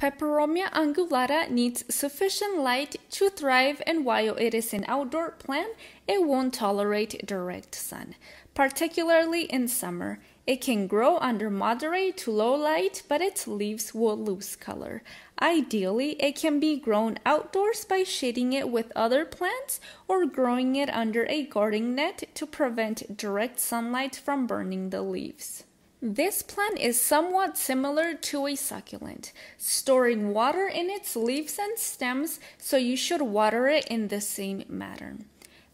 Peperomia angulata needs sufficient light to thrive and while it is an outdoor plant, it won't tolerate direct sun, particularly in summer. It can grow under moderate to low light, but its leaves will lose color. Ideally, it can be grown outdoors by shading it with other plants or growing it under a garden net to prevent direct sunlight from burning the leaves. This plant is somewhat similar to a succulent, storing water in its leaves and stems, so you should water it in the same manner.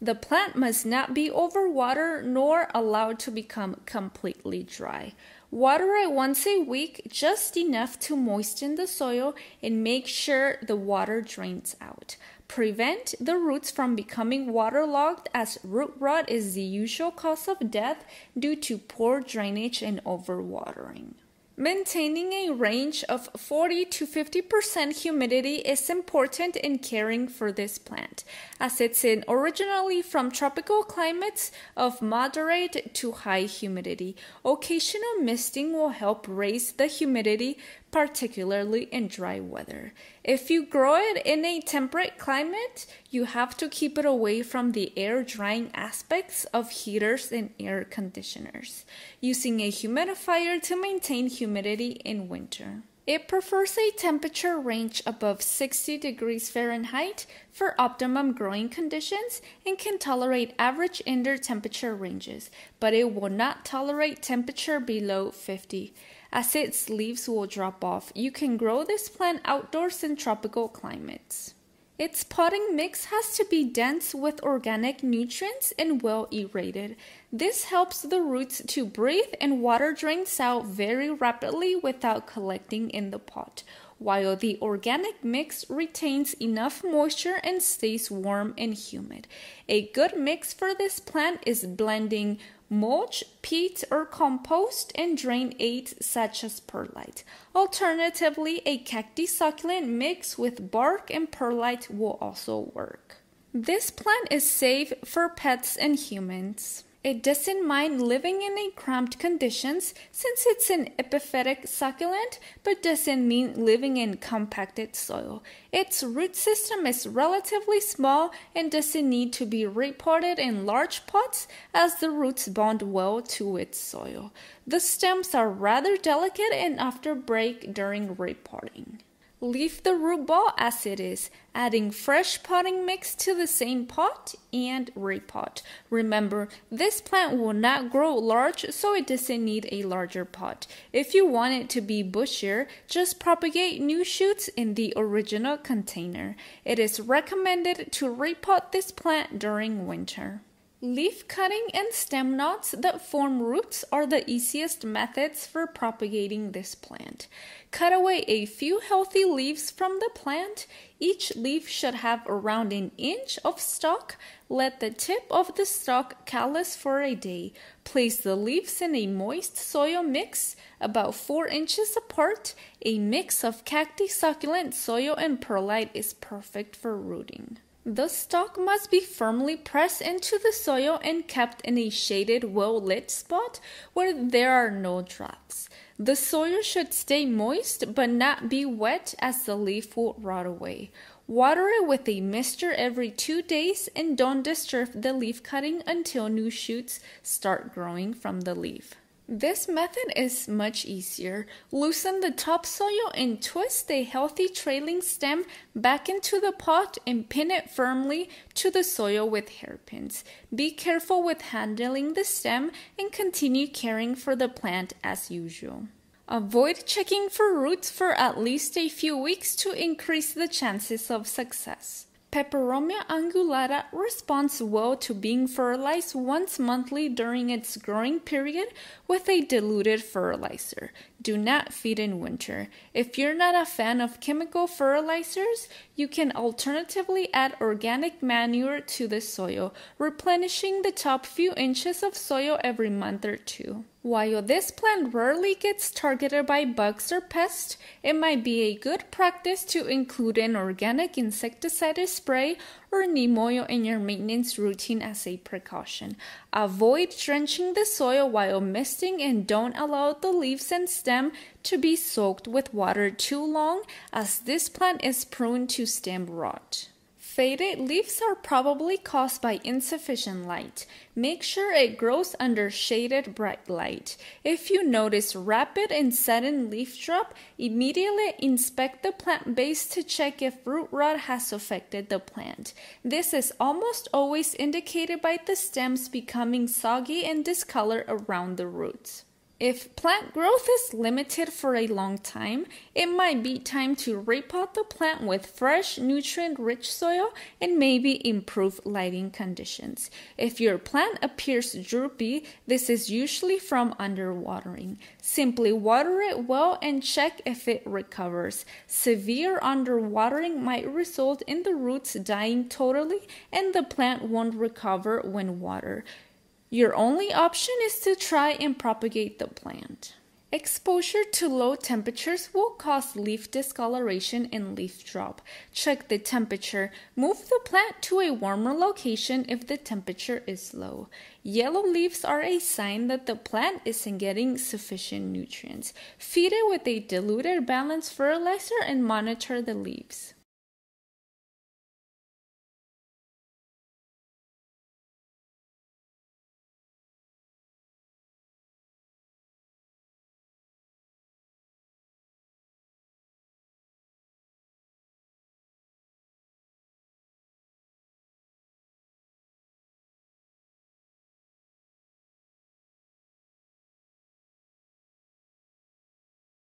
The plant must not be overwatered nor allowed to become completely dry. Water it once a week, just enough to moisten the soil and make sure the water drains out prevent the roots from becoming waterlogged as root rot is the usual cause of death due to poor drainage and overwatering. Maintaining a range of 40 to 50% humidity is important in caring for this plant, as it's in originally from tropical climates of moderate to high humidity. Occasional misting will help raise the humidity particularly in dry weather. If you grow it in a temperate climate, you have to keep it away from the air drying aspects of heaters and air conditioners, using a humidifier to maintain humidity in winter. It prefers a temperature range above 60 degrees Fahrenheit for optimum growing conditions and can tolerate average indoor temperature ranges, but it will not tolerate temperature below 50 as its leaves will drop off. You can grow this plant outdoors in tropical climates. Its potting mix has to be dense with organic nutrients and well aerated. This helps the roots to breathe and water drains out very rapidly without collecting in the pot, while the organic mix retains enough moisture and stays warm and humid. A good mix for this plant is blending mulch, peat, or compost and drain such as perlite. Alternatively, a cacti succulent mix with bark and perlite will also work. This plant is safe for pets and humans. It doesn't mind living in a cramped conditions since it's an epiphytic succulent but doesn't mean living in compacted soil. Its root system is relatively small and doesn't need to be repotted in large pots as the roots bond well to its soil. The stems are rather delicate and often break during repotting. Leave the root ball as it is, adding fresh potting mix to the same pot and repot. Remember, this plant will not grow large, so it doesn't need a larger pot. If you want it to be bushier, just propagate new shoots in the original container. It is recommended to repot this plant during winter. Leaf cutting and stem knots that form roots are the easiest methods for propagating this plant. Cut away a few healthy leaves from the plant. Each leaf should have around an inch of stalk. Let the tip of the stalk callus for a day. Place the leaves in a moist soil mix about 4 inches apart. A mix of cacti succulent soil and perlite is perfect for rooting. The stalk must be firmly pressed into the soil and kept in a shaded, well-lit spot where there are no drafts. The soil should stay moist but not be wet as the leaf will rot away. Water it with a mister every two days and don't disturb the leaf cutting until new shoots start growing from the leaf. This method is much easier. Loosen the topsoil and twist a healthy trailing stem back into the pot and pin it firmly to the soil with hairpins. Be careful with handling the stem and continue caring for the plant as usual. Avoid checking for roots for at least a few weeks to increase the chances of success. Peperomia angulata responds well to being fertilized once monthly during its growing period with a diluted fertilizer. Do not feed in winter. If you're not a fan of chemical fertilizers, you can alternatively add organic manure to the soil, replenishing the top few inches of soil every month or two. While this plant rarely gets targeted by bugs or pests, it might be a good practice to include an organic insecticide spray or neem oil in your maintenance routine as a precaution. Avoid drenching the soil while misting and don't allow the leaves and stem to be soaked with water too long as this plant is prone to stem rot. Faded leaves are probably caused by insufficient light. Make sure it grows under shaded bright light. If you notice rapid and sudden leaf drop, immediately inspect the plant base to check if root rot has affected the plant. This is almost always indicated by the stems becoming soggy and discolored around the roots. If plant growth is limited for a long time, it might be time to repot the plant with fresh, nutrient rich soil and maybe improve lighting conditions. If your plant appears droopy, this is usually from underwatering. Simply water it well and check if it recovers. Severe underwatering might result in the roots dying totally and the plant won't recover when watered. Your only option is to try and propagate the plant. Exposure to low temperatures will cause leaf discoloration and leaf drop. Check the temperature. Move the plant to a warmer location if the temperature is low. Yellow leaves are a sign that the plant isn't getting sufficient nutrients. Feed it with a diluted balanced fertilizer and monitor the leaves.